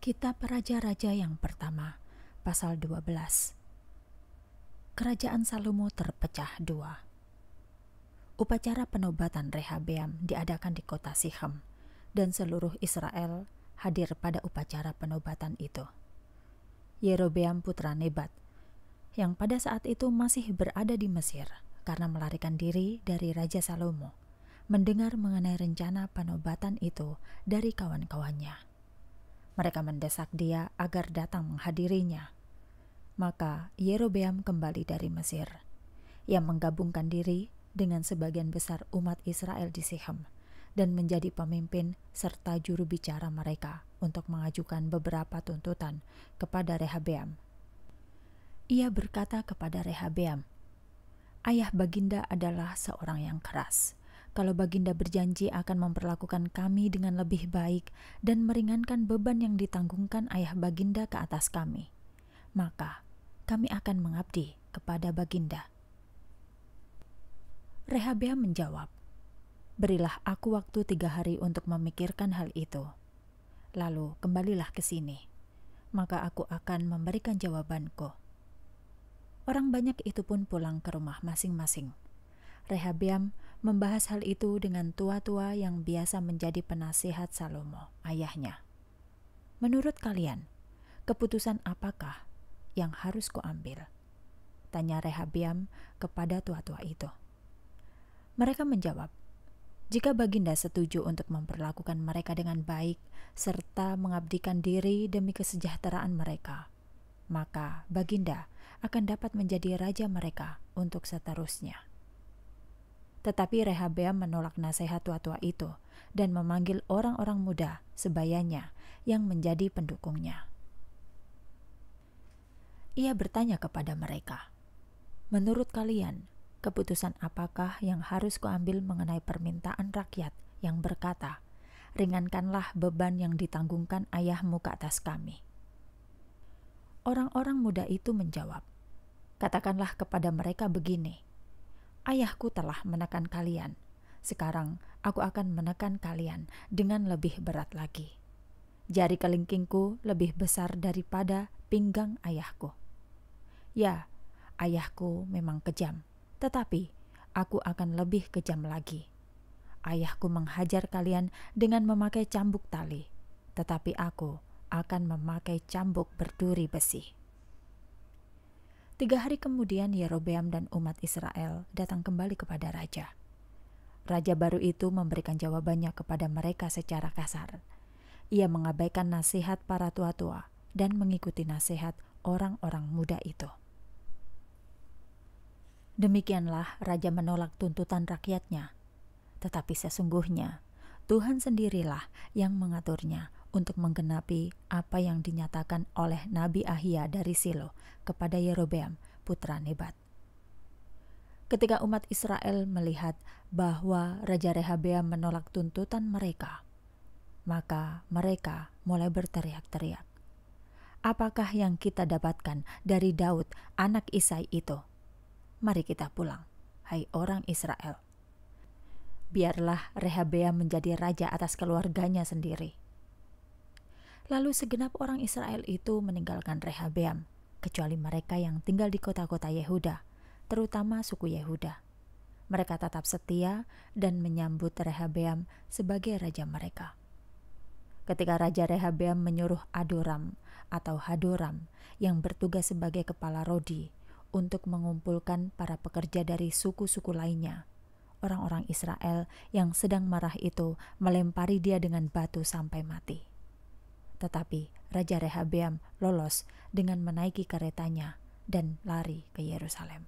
Kitab Raja-Raja yang pertama, pasal 12. Kerajaan Salomo terpecah dua. Upacara penobatan Rehabeam diadakan di kota Sihem, dan seluruh Israel hadir pada upacara penobatan itu. Yerobeam putra Nebat, yang pada saat itu masih berada di Mesir karena melarikan diri dari Raja Salomo, mendengar mengenai rencana penobatan itu dari kawan-kawannya mereka mendesak dia agar datang menghadirinya. Maka Yerobeam kembali dari Mesir. Ia menggabungkan diri dengan sebagian besar umat Israel di Sihem dan menjadi pemimpin serta juru bicara mereka untuk mengajukan beberapa tuntutan kepada Rehabeam. Ia berkata kepada Rehabeam, "Ayah baginda adalah seorang yang keras kalau Baginda berjanji akan memperlakukan kami dengan lebih baik dan meringankan beban yang ditanggungkan ayah Baginda ke atas kami, maka kami akan mengabdi kepada Baginda. Rehabeam menjawab, Berilah aku waktu tiga hari untuk memikirkan hal itu. Lalu kembalilah ke sini, maka aku akan memberikan jawabanku. Orang banyak itu pun pulang ke rumah masing-masing. Rehabeam membahas hal itu dengan tua-tua yang biasa menjadi penasihat Salomo, ayahnya. Menurut kalian, keputusan apakah yang harus kuambil? Tanya Rehabiam kepada tua-tua itu. Mereka menjawab, jika Baginda setuju untuk memperlakukan mereka dengan baik serta mengabdikan diri demi kesejahteraan mereka, maka Baginda akan dapat menjadi raja mereka untuk seterusnya. Tetapi Rehabeam menolak nasihat tua-tua itu dan memanggil orang-orang muda sebayanya yang menjadi pendukungnya. Ia bertanya kepada mereka, "Menurut kalian, keputusan apakah yang harus kuambil mengenai permintaan rakyat yang berkata, 'Ringankanlah beban yang ditanggungkan ayahmu ke atas kami'?" Orang-orang muda itu menjawab, "Katakanlah kepada mereka begini." ayahku telah menekan kalian. Sekarang aku akan menekan kalian dengan lebih berat lagi. Jari kelingkingku lebih besar daripada pinggang ayahku. Ya, ayahku memang kejam, tetapi aku akan lebih kejam lagi. Ayahku menghajar kalian dengan memakai cambuk tali, tetapi aku akan memakai cambuk berduri besi. Tiga hari kemudian Yerobeam dan umat Israel datang kembali kepada raja. Raja baru itu memberikan jawabannya kepada mereka secara kasar. Ia mengabaikan nasihat para tua-tua dan mengikuti nasihat orang-orang muda itu. Demikianlah raja menolak tuntutan rakyatnya. Tetapi sesungguhnya Tuhan sendirilah yang mengaturnya untuk menggenapi apa yang dinyatakan oleh Nabi Ahia dari Silo kepada Yerobeam, putra Nebat. Ketika umat Israel melihat bahwa Raja Rehabeam menolak tuntutan mereka, maka mereka mulai berteriak-teriak. Apakah yang kita dapatkan dari Daud, anak Isai itu? Mari kita pulang, hai orang Israel. Biarlah Rehabeam menjadi raja atas keluarganya sendiri. Lalu segenap orang Israel itu meninggalkan Rehabeam, kecuali mereka yang tinggal di kota-kota Yehuda, terutama suku Yehuda. Mereka tetap setia dan menyambut Rehabeam sebagai raja mereka. Ketika Raja Rehabeam menyuruh Adoram atau Hadoram yang bertugas sebagai kepala Rodi untuk mengumpulkan para pekerja dari suku-suku lainnya, orang-orang Israel yang sedang marah itu melempari dia dengan batu sampai mati. Tetapi Raja Rehabeam lolos dengan menaiki keretanya dan lari ke Yerusalem.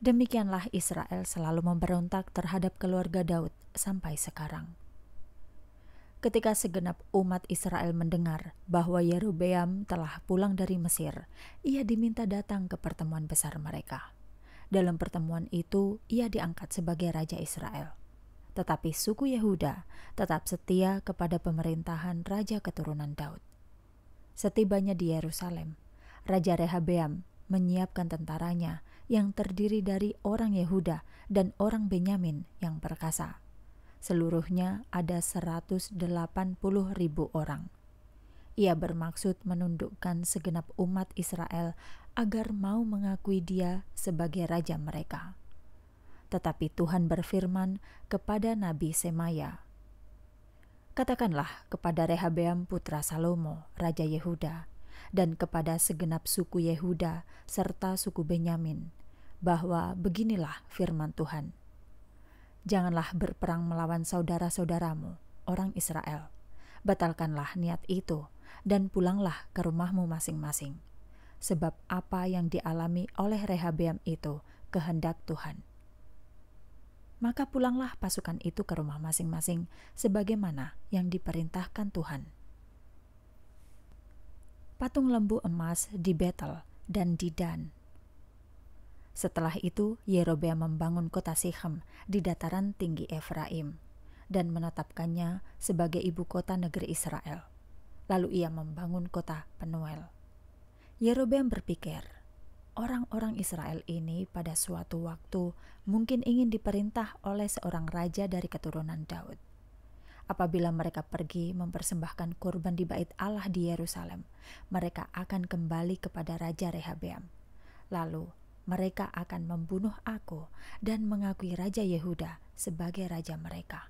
Demikianlah Israel selalu memberontak terhadap keluarga Daud sampai sekarang. Ketika segenap umat Israel mendengar bahwa Yerubeam telah pulang dari Mesir, ia diminta datang ke pertemuan besar mereka. Dalam pertemuan itu, ia diangkat sebagai raja Israel tetapi suku Yehuda tetap setia kepada pemerintahan raja keturunan Daud. Setibanya di Yerusalem, Raja Rehabeam menyiapkan tentaranya yang terdiri dari orang Yehuda dan orang Benyamin yang perkasa. Seluruhnya ada 180 ribu orang. Ia bermaksud menundukkan segenap umat Israel agar mau mengakui dia sebagai raja mereka. Tetapi Tuhan berfirman kepada Nabi Semaya, Katakanlah kepada Rehabeam putra Salomo, Raja Yehuda, dan kepada segenap suku Yehuda serta suku Benyamin, bahwa beginilah firman Tuhan. Janganlah berperang melawan saudara-saudaramu, orang Israel. Batalkanlah niat itu, dan pulanglah ke rumahmu masing-masing. Sebab apa yang dialami oleh Rehabeam itu kehendak Tuhan maka pulanglah pasukan itu ke rumah masing-masing sebagaimana yang diperintahkan Tuhan. Patung lembu emas di Betel dan di Dan. Setelah itu, Yerobeam membangun kota Sichem di dataran tinggi Efraim dan menetapkannya sebagai ibu kota negeri Israel. Lalu ia membangun kota Penuel. Yerobeam berpikir, orang-orang Israel ini pada suatu waktu mungkin ingin diperintah oleh seorang raja dari keturunan Daud. Apabila mereka pergi mempersembahkan kurban di bait Allah di Yerusalem, mereka akan kembali kepada Raja Rehabeam. Lalu, mereka akan membunuh aku dan mengakui Raja Yehuda sebagai raja mereka.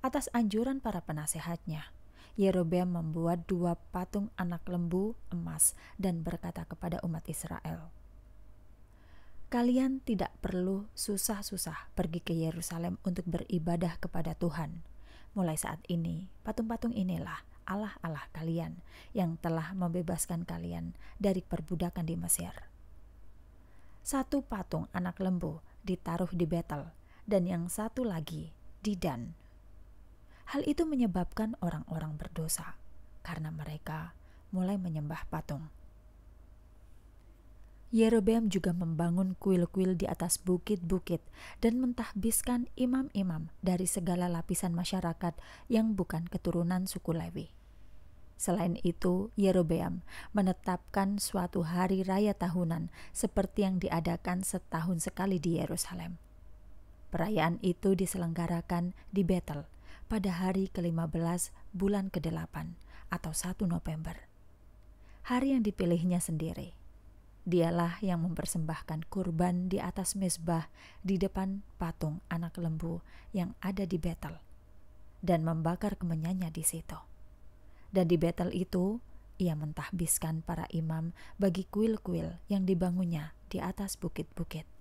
Atas anjuran para penasehatnya, Yerobeam membuat dua patung anak lembu emas dan berkata kepada umat Israel, Kalian tidak perlu susah-susah pergi ke Yerusalem untuk beribadah kepada Tuhan. Mulai saat ini, patung-patung inilah Allah-Allah kalian yang telah membebaskan kalian dari perbudakan di Mesir. Satu patung anak lembu ditaruh di Betel, dan yang satu lagi di Dan, Hal itu menyebabkan orang-orang berdosa karena mereka mulai menyembah patung. Yerobeam juga membangun kuil-kuil di atas bukit-bukit dan mentahbiskan imam-imam dari segala lapisan masyarakat yang bukan keturunan suku Lewi. Selain itu, Yerobeam menetapkan suatu hari raya tahunan seperti yang diadakan setahun sekali di Yerusalem. Perayaan itu diselenggarakan di Betel, pada hari ke-15 bulan ke-8 atau 1 November. Hari yang dipilihnya sendiri. Dialah yang mempersembahkan kurban di atas mezbah di depan patung anak lembu yang ada di Betel dan membakar kemenyannya di situ. Dan di Betel itu, ia mentahbiskan para imam bagi kuil-kuil yang dibangunnya di atas bukit-bukit.